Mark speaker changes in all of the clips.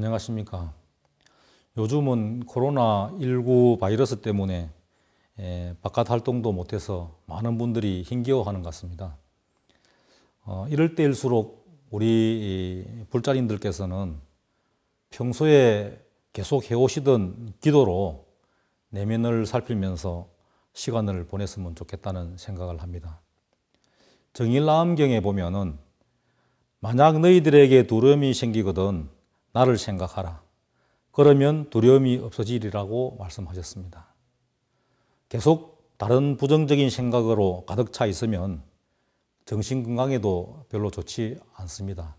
Speaker 1: 안녕하십니까. 요즘은 코로나19 바이러스 때문에 예, 바깥 활동도 못해서 많은 분들이 힘겨워하는 것 같습니다. 어, 이럴 때일수록 우리 불자인들께서는 평소에 계속 해오시던 기도로 내면을 살피면서 시간을 보냈으면 좋겠다는 생각을 합니다. 정일라암경에 보면은 만약 너희들에게 두려움이 생기거든 나를 생각하라. 그러면 두려움이 없어지리라고 말씀하셨습니다. 계속 다른 부정적인 생각으로 가득 차 있으면 정신 건강에도 별로 좋지 않습니다.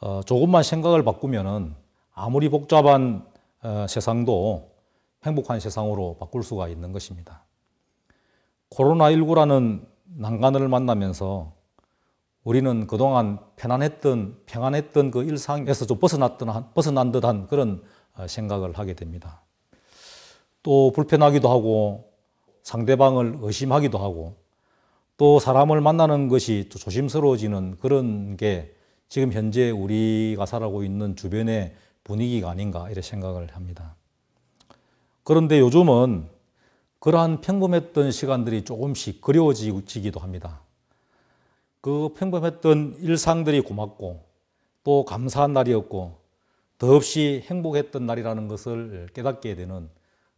Speaker 1: 어, 조금만 생각을 바꾸면 아무리 복잡한 어, 세상도 행복한 세상으로 바꿀 수가 있는 것입니다. 코로나19라는 난간을 만나면서 우리는 그동안 편안했던, 평안했던 그 일상에서 좀 벗어났던, 벗어난 듯한 그런 어, 생각을 하게 됩니다. 또 불편하기도 하고 상대방을 의심하기도 하고 또 사람을 만나는 것이 조심스러워지는 그런 게 지금 현재 우리가 살아고 있는 주변의 분위기가 아닌가 이런 생각을 합니다. 그런데 요즘은 그러한 평범했던 시간들이 조금씩 그리워지기도 합니다. 그 평범했던 일상들이 고맙고 또 감사한 날이었고 더없이 행복했던 날이라는 것을 깨닫게 되는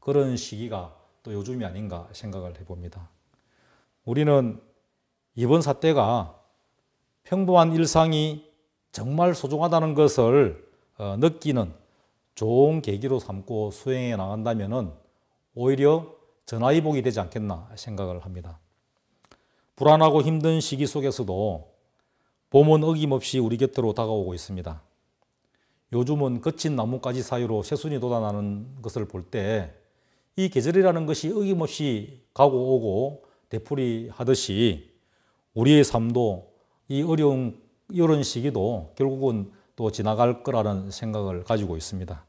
Speaker 1: 그런 시기가 또 요즘이 아닌가 생각을 해봅니다. 우리는 이번 사태가 평범한 일상이 정말 소중하다는 것을 어, 느끼는 좋은 계기로 삼고 수행해 나간다면 오히려 전화위복이 되지 않겠나 생각을 합니다. 불안하고 힘든 시기 속에서도 봄은 어김없이 우리 곁으로 다가오고 있습니다. 요즘은 거친 나뭇가지 사이로 새순이 돋아나는 것을 볼 때 이 계절이라는 것이 어김없이 가고 오고 되풀이 하듯이 우리의 삶도 이 어려운 이런 시기도 결국은 또 지나갈 거라는 생각을 가지고 있습니다.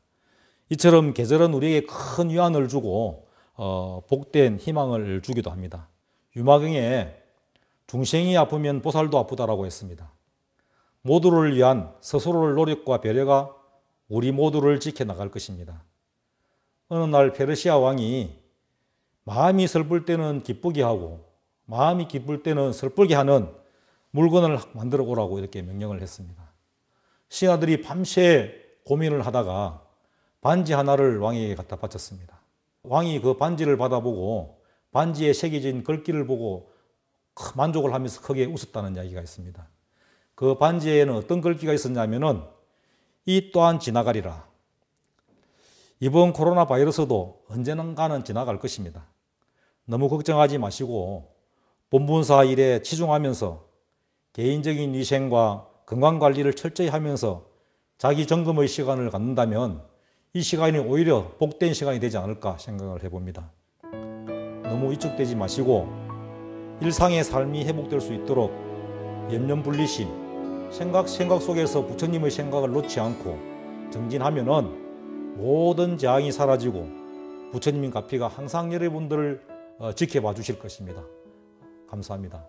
Speaker 1: 이처럼 계절은 우리에게 큰 위안을 주고 어, 복된 희망을 주기도 합니다. 유마경의 중생이 아프면 보살도 아프다라고 했습니다. 모두를 위한 스스로를 노력과 배려가 우리 모두를 지켜나갈 것입니다. 어느 날 페르시아 왕이 마음이 슬플 때는 기쁘게 하고 마음이 기쁠 때는 슬프게 하는 물건을 만들어 오라고 이렇게 명령을 했습니다. 신하들이 밤새 고민을 하다가 반지 하나를 왕에게 갖다 바쳤습니다. 왕이 그 반지를 받아보고 반지에 새겨진 글귀를 보고 만족을 하면서 크게 웃었다는 이야기가 있습니다. 그 반지에는 어떤 글귀가 있었냐면은 이 또한 지나가리라. 이번 코로나 바이러스도 언제가는 지나갈 것입니다. 너무 걱정하지 마시고 본분사 일에 치중하면서 개인적인 위생과 건강 관리를 철저히 하면서 자기 점검의 시간을 갖는다면 이 시간이 오히려 복된 시간이 되지 않을까 생각을 해봅니다. 너무 위축되지 마시고 일상의 삶이 회복될 수 있도록 염려 분리심, 생각 생각 속에서 부처님의 생각을 놓지 않고 정진하면은 모든 재앙이 사라지고 부처님인 가피가 항상 여러분들을 어, 지켜봐 주실 것입니다. 감사합니다.